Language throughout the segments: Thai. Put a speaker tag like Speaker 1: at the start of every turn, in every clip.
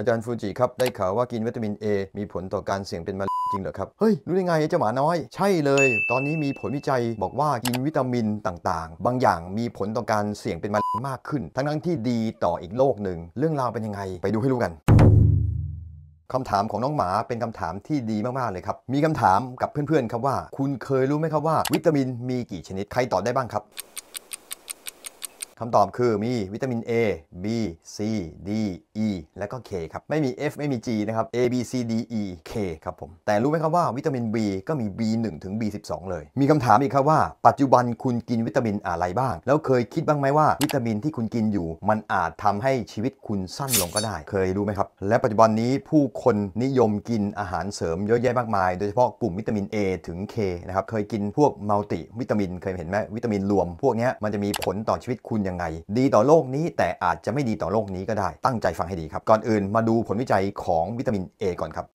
Speaker 1: อาจารย์ฟูจิครับได้ข่าวว่ากินวิตามิน A มีผลต่อการเสี่ยงเป็นมะเร็งจริงเหรอครับเฮ้ยรู้ได้ไงเจ้าหมาน้อย ใช่เลย ตอนนี้มีผลวิจัยบอกว่ากินวิตามินต่างๆ บางอย่างมีผลต่อการเสี่ยงเป็นมะเร็งมากขึ้น ทั้งทั้งที่ดีต่ออีกโลกหนึ่งเรื่องราวเป็นยังไงไปดูให้รู้กันคำถามของน้องหมาเป็นคำถามที่ดีมากๆเลยครับ มีคำถามกับเพื่อนๆครับว่า คุณเคยรู้ไหมครับว่า วิตามินมีกี่ชนิดใครตอบได้บ้างครับคำตอบคือมีวิตามิน A B C D E และก็ K ครับไม่มี F ไม่มี G นะครับ A B C D E K ครับผมแต่รู้ไหมครับว่าวิตามิน B ก็มี B1 ถึง B12 เลย มีคำถามอีกครับว่าปัจจุบันคุณกินวิตามินอะไรบ้าง แล้วเคยคิดบ้างไหมว่า วิตามินที่คุณกินอยู่ มันอาจทำให้ชีวิตคุณสั้นลงก็ได้เคยรู้ไหมครับ และปัจจุบันนี้ผู้คนนิยมกินอาหารเสริมเยอะแยะมากมายโดยเฉพาะกลุ่มวิตามิน A ถึง K นะครับเคยกินพวกมัลติวิตามิน เคยเห็นไหมวิตามินรวมพวกนี้มันจะมีผลต่อชีวิตคุณังไงดีต่อโลกนี้แต่อาจจะไม่ดีต่อโลกนี้ก็ได้ตั้งใจฟังให้ดีครับ ก่อนอื่นมาดูผลวิจัยของวิตามิน A ก่อนครับ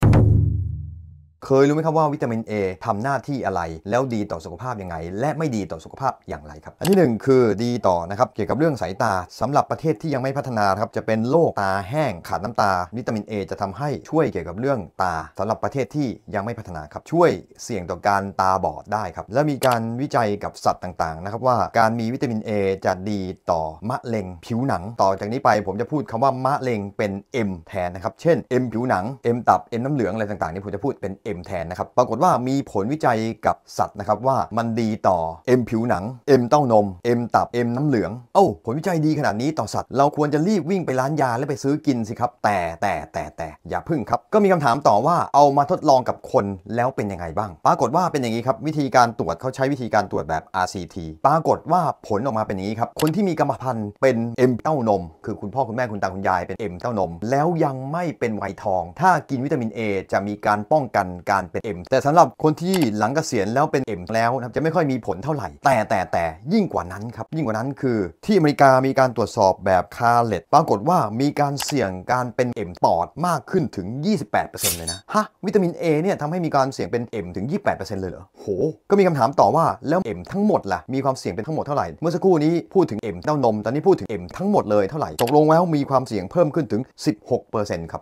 Speaker 1: เคยรู้ไหมครับว่าวิตามิน A ทำหน้าที่อะไรแล้วดีต่อสุขภาพยังไงและไม่ดีต่อสุขภาพอย่างไรครับอันที่1คือดีต่อนะครับเกี่ยวกับเรื่องสายตาสำหรับประเทศที่ยังไม่พัฒนาครับจะเป็นโรคตาแห้งขาดน้ำตาวิตามิน A จะทำให้ช่วยเกี่ยวกับเรื่องตา สำหรับประเทศที่ยังไม่พัฒนาครับช่วยเสี่ยงต่อการตาบอดได้ครับและมีการวิจัยกับสัตว์ต่างๆนะครับว่าการมีวิตามิน A จะดีต่อมะเร็ง ผิวหนังต่อจากนี้ไปผมจะพูดคำว่ามะเร็งเป็น M แทนนะครับเช่น M ผิวหนัง M ตับ M น้ำเหลืองอะไรต่างๆนี่ผมจะพูดเป็น M มแทนนะครับปรากฏว่ามีผลวิจัยกับสัตว์นะครับว่ามันดีต่อ เอ็มผิวหนัง เอ็มเต้านม เอ็มตับ เอ็มน้ำเหลืองเอ้าผลวิจัยดีขนาดนี้ต่อสัตว์เราควรจะรีบวิ่งไปร้านยาแล้วไปซื้อกินสิครับ แต่แต่แต่อย่าพึ่งครับ ก็มีคำถามต่อว่าเอามาทดลองกับคนแล้วเป็นยังไงบ้าง ปรากฏว่าเป็นอย่างนี้ครับ วิธีการตรวจเขาใช้วิธีการตรวจแบบ RCT ปรากฏว่าผลออกมาเป็นอย่างนี้ครับ คนที่มีกรรมพันธุ์เป็นเอ็มเต้านมคือคุณพ่อคุณแม่คุณตาคุณยายเป็นเอ็มเต้านม แล้วยังไม่เป็นไวทอง ถ้ากินวิตามิน A จะมีการป้องกันการเป็นเอ็มแต่สำหรับคนที่หลังเกษียณแล้วเป็นเอ็มแล้วนะจะไม่ค่อยมีผลเท่าไหร่ แต่แต่แต่ยิ่งกว่านั้นครับยิ่งกว่านั้นคือ ที่อเมริกามีการตรวจสอบแบบคาเลตปรากฏว่ามีการเสี่ยงการเป็นเอ็มปอดมากขึ้นขึ้นถึง 28%เลยนะ ฮะวิตามิน A เนี่ยทำให้มีการเสี่ยงเป็น เอ็มถึง 28%เลยเหรอโห ก็มีคำถามต่อว่า แล้วเอ็มทั้งหมดล่ะมีความเสี่ยงเป็นทั้งหมดเท่าไหร่เมื่อสักครู่นี้พูดถึงเอ็มเต้านมตอนนี้พูดถึงเอ็มทั้งหมดเลยเท่าไหร่ตกลงแล้วมีความเสี่ยงเพิ่มขึ้นถึง 16%ครับ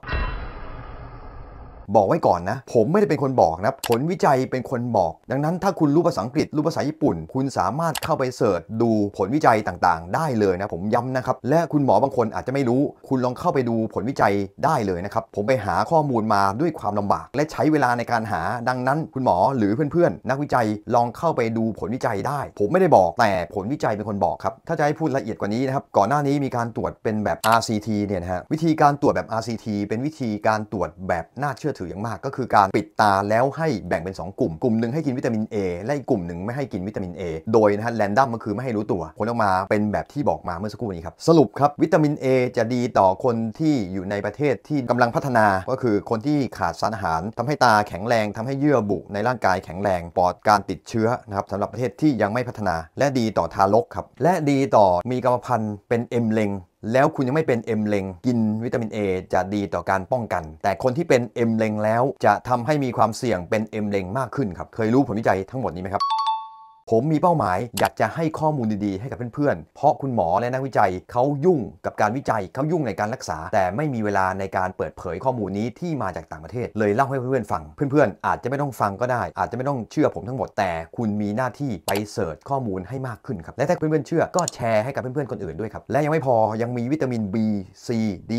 Speaker 1: บอกไว้ก่อนนะ ผมไม่ได้เป็นคนบอกนะผลวิจัยเป็นคนบอก ดังนั้น ถ้าคุณรู้ภาษาอังกฤษรู้ภาษาญี่ปุ่น คุณสามารถเข้าไปเสิร์ชดูผลวิจัยต่างๆ ได้เลยนะผมย้ำนะครับและคุณหมอบางคนอาจจะไม่รู้ คุณลองเข้าไปดูผลวิจัยได้เลยนะครับผมไปหาข้อมูลมาด้วยความลำบาก และใช้เวลาในการหา ดังนั้น คุณหมอหรือเพื่อนๆนักวิจัยลองเข้าไปดูผลวิจัยได้ ผมไม่ได้บอกแต่ผลวิจัยเป็นคนบอกครับถ้าจะให้พูดละเอียดกว่านี้นะครับก่อนหน้านี้มีการตรวจเป็นแบบ RCT เนี่ยนะฮะวิธีการตรวจแบบ RCT เป็นวิธีการตรวจแบบน่าเชื่ออถืออย่างมากก็คือการปิดตาแล้วให้แบ่งเป็น 2 กลุ่มกลุ่มหนึ่งให้กินวิตามิน A และอีกกลุ่มหนึ่งไม่ให้กินวิตามิน A โดยนะฮะแรนดัมก็คือไม่ให้รู้ตัวผลออกมาเป็นแบบที่บอกมาเมื่อสักครู่นี้ครับสรุปครับวิตามิน A จะดีต่อคนที่อยู่ในประเทศที่กำลังพัฒนา ก็คือคนที่ขาดสารอาหาร ทำให้ตาแข็งแรงทำให้เยื่อบุในร่างกายแข็งแรงปลอดการติดเชื้อนะครับสำหรับประเทศที่ยังไม่พัฒนา และดีต่อทารกครับและดีต่อมีกรรมพันธุ์เป็นเอ็มเลงแล้วคุณยังไม่เป็นเอ็มเลงกินวิตามิน A จะดีต่อการป้องกัน แต่คนที่เป็นเอ็มเลงแล้วจะทำให้มีความเสี่ยงเป็นเอ็มเลงมากขึ้นครับ เคยรู้ผลวิจัยทั้งหมดนี้ไหมครับผมมีเป้าหมายอยากจะให้ข้อมูลดีๆ ให้กับเพื่อนๆ เพราะคุณหมอและนักวิจัยเขายุ่งกับการวิจัยเขายุ่งในการรักษาแต่ไม่มีเวลาในการเปิดเผยข้อมูลนี้ที่มาจากต่างประเทศ เลยเล่าให้เพื่อนๆ ฟังเพื่อนๆ อาจจะไม่ต้องฟังก็ได้ อาจจะไม่ต้องเชื่อผมทั้งหมดแต่คุณมีหน้าที่ไปเสิร์ชข้อมูลให้มากขึ้นครับและถ้าเพื่อนๆเชื่อ ก็แชร์ให้กับเพื่อนๆคนอื่นด้วยครับและยังไม่พอยังมีวิตามิน B C D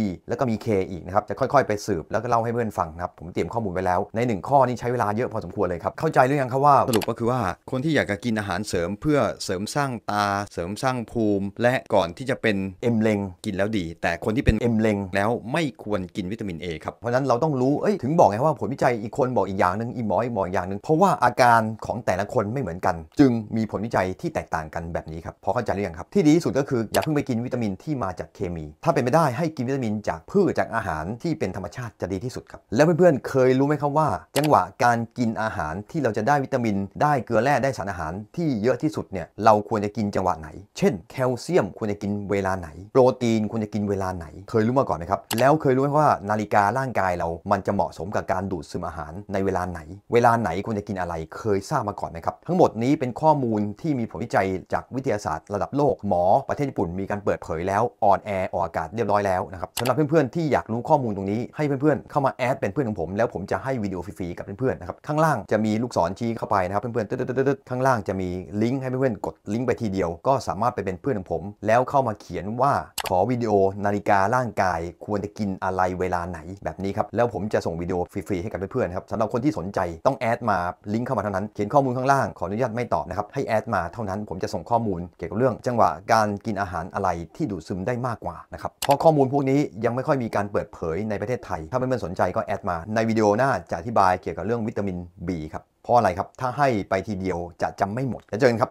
Speaker 1: E แล้วก็มี K อีกนะครับจะค่อยๆ ไปสืบแล้วก็เล่าให้เพื่อนฟังครับผมเตรียมข้อมูลไว้แล้วในหนึ่งข้อนี้ใช้เวลาเยอะพอสมควรเลยครับเข้าใจหรือยังครับว่าสรุปก็คือว่าคนที่ที่อยากจะกินอาหารเสริมเพื่อเสริมสร้างตาเสริมสร้างภูมิ และก่อนที่จะเป็นเอ็มเลงกินแล้วดีแต่คนที่เป็นเอ็มเลงแล้วไม่ควรกินวิตามิน A ครับเพราะนั้นเราต้องรู้เอ้ยถึงบอกไงว่าผลวิจัยอีกคนบอกอีกอย่างหนึ่งอีกหมออีกหมออีกอย่างหนึ่งเพราะว่าอาการของแต่ละคนไม่เหมือนกัน จึงมีผลวิจัยที่แตกต่างกันแบบนี้ครับพอเข้าใจหรือยังครับที่ดีที่สุดก็คืออย่าเพิ่งไปกินวิตามินที่มาจากเคมี ถ้าเป็นไปได้ให้กินวิตามินจากพืชจากอาหารที่เป็นธรรมชาติจะดีที่สุดครับ แล้วเพื่อนๆเคยรู้ไหมครับว่า จังหวะการกินอาหารที่เราจะได้วิตามินได้เกลือแร่ได้สารอาหารที่เยอะที่สุดเนี่ยเราควรจะกินจังหวะไหน เช่น แคลเซียมควรจะกินเวลาไหน โปรตีนควรจะกินเวลาไหน เคยรู้มาก่อนนะครับแล้วเคยรู้ไหมว่านาฬิการ่างกายเรา มันจะเหมาะสมกับการดูดซึมอาหารในเวลาไหน เวลาไหนควรจะกินอะไรเคยทราบมาก่อนไหมครับทั้งหมดนี้เป็นข้อมูลที่มีผลวิจัยจากวิทยาศาสตร์ระดับโลกหมอประเทศญี่ปุ่นมีการเปิดเผยแล้วออนแอร์ออกอากาศเรียบร้อยแล้วนะครับสำหรับเพื่อนๆที่อยากรู้ข้อมูลตรงนี้ ให้เพื่อนๆเข้ามาแอดเป็นเพื่อนของผม แล้วผมจะให้วิดีโอฟรีๆกับเพื่อนๆนะครับข้างล่างจะมีลูกศรชี้เข้าไปนะครับเพื่อนๆข้างล่างจะมีลิงก์ให้เพื่อนๆกดลิงก์ไปทีเดียวก็สามารถไปเป็นเพื่อนของผม แล้วเข้ามาเขียนว่า ขอวิดีโอนาฬิการ่างกาย ควรจะกินอะไรเวลาไหนแบบนี้ครับแล้วผมจะส่งวิดีโอฟรีๆให้กับเพื่อนๆครับสำหรับคนที่สนใจต้องแอดมาลิงก์เข้ามาเท่านั้นเขียนข้อมูลข้างล่างขออนุญาตไม่ตอบนะครับ ให้แอดมาเท่านั้นผมจะส่งข้อมูลเกี่ยวกับเรื่อง จังหวะการกินอาหารอะไรที่ดูดซึมได้มากกว่านะครับเพราะข้อมูลพวกนี้ยังไม่ค่อยมีการเปิดเผยในประเทศไทยถ้าเพื่อนๆสนใจก็แอดมาในวิดีโอหน้าจะอธิบายเกี่ยวกับเรื่องวิตามิน B ครับเพราะอะไรครับ ถ้าให้ไปทีเดียวจะจำไม่หมด แล้วเจอกันครับ